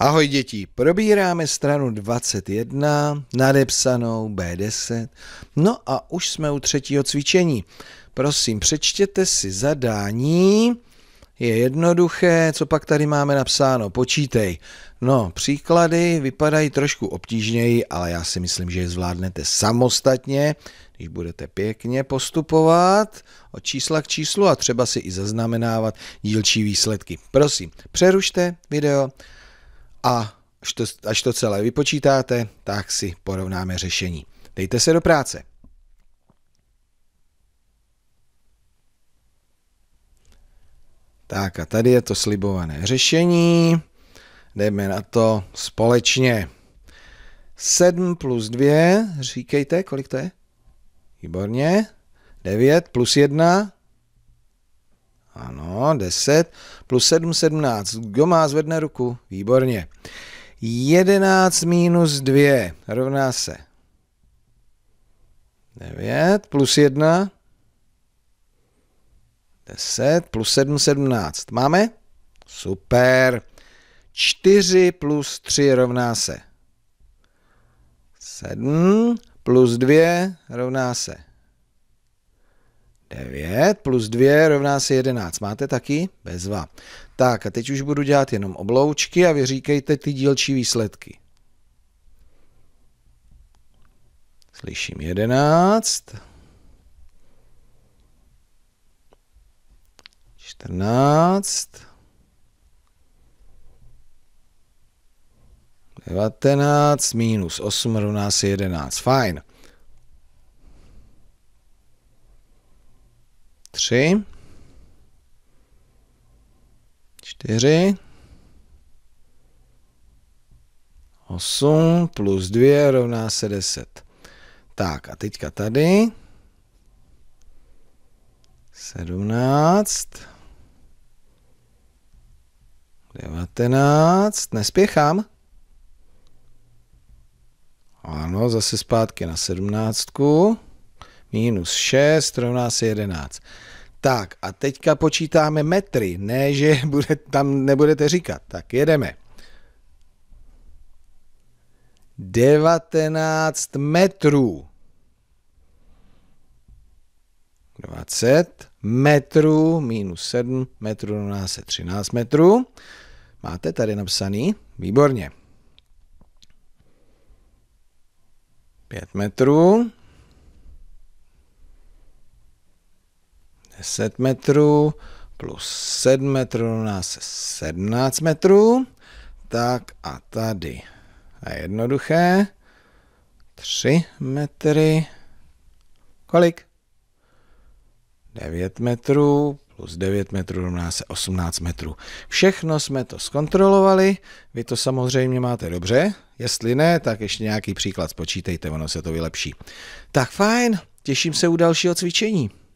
Ahoj děti, probíráme stranu 21, nadepsanou B10, no a už jsme u třetího cvičení. Prosím, přečtěte si zadání, je jednoduché, co pak tady máme napsáno, počítej. No, příklady vypadají trošku obtížněji, ale já si myslím, že je zvládnete samostatně, když budete pěkně postupovat od čísla k číslu a třeba si i zaznamenávat dílčí výsledky. Prosím, přerušte video, a až to až to celé vypočítáte, tak si porovnáme řešení. Dejte se do práce. Tak a tady je to slibované řešení. Jdeme na to společně. 7 plus 2, říkejte, kolik to je? Výborně. 9 plus 1, ano, 10 plus 7, 17. Kdo má, zvedne ruku. Výborně. 11 minus 2 rovná se 9 plus 1 10 plus 7, 17. Máme? Super. 4 plus 3 rovná se 7 plus 2 rovná se 5 plus 2 rovná se 11. Máte taky? Bezva. Tak a teď už budu dělat jenom obloučky a vyříkejte ty dílčí výsledky. Slyším 11. 14. 19 minus 8 rovná se 11. Fajn. tři, čtyři, osm plus dvě rovná se deset. Tak a teďka tady sedmnáct, devatenáct, nespěchám. Ano, zase zpátky na sedmnáctku minus 6 rovná se 11. Tak a teďka počítáme metry, ne, že bude, tam nebudete říkat. Tak jedeme. 19 metrů. 20 metrů minus 7 metrů rovná se 13 metrů. Máte tady napsaný? Výborně. 5 metrů 10 metrů plus 7 metrů nás 17 metrů. Tak a tady a jednoduché 3 metry kolik? 9 metrů plus 9 metrů rovná se 18 metrů. Všechno jsme to zkontrolovali, vy to samozřejmě máte dobře, jestli ne, tak ještě nějaký příklad spočítejte, ono se to vylepší. Tak fajn, těším se u dalšího cvičení.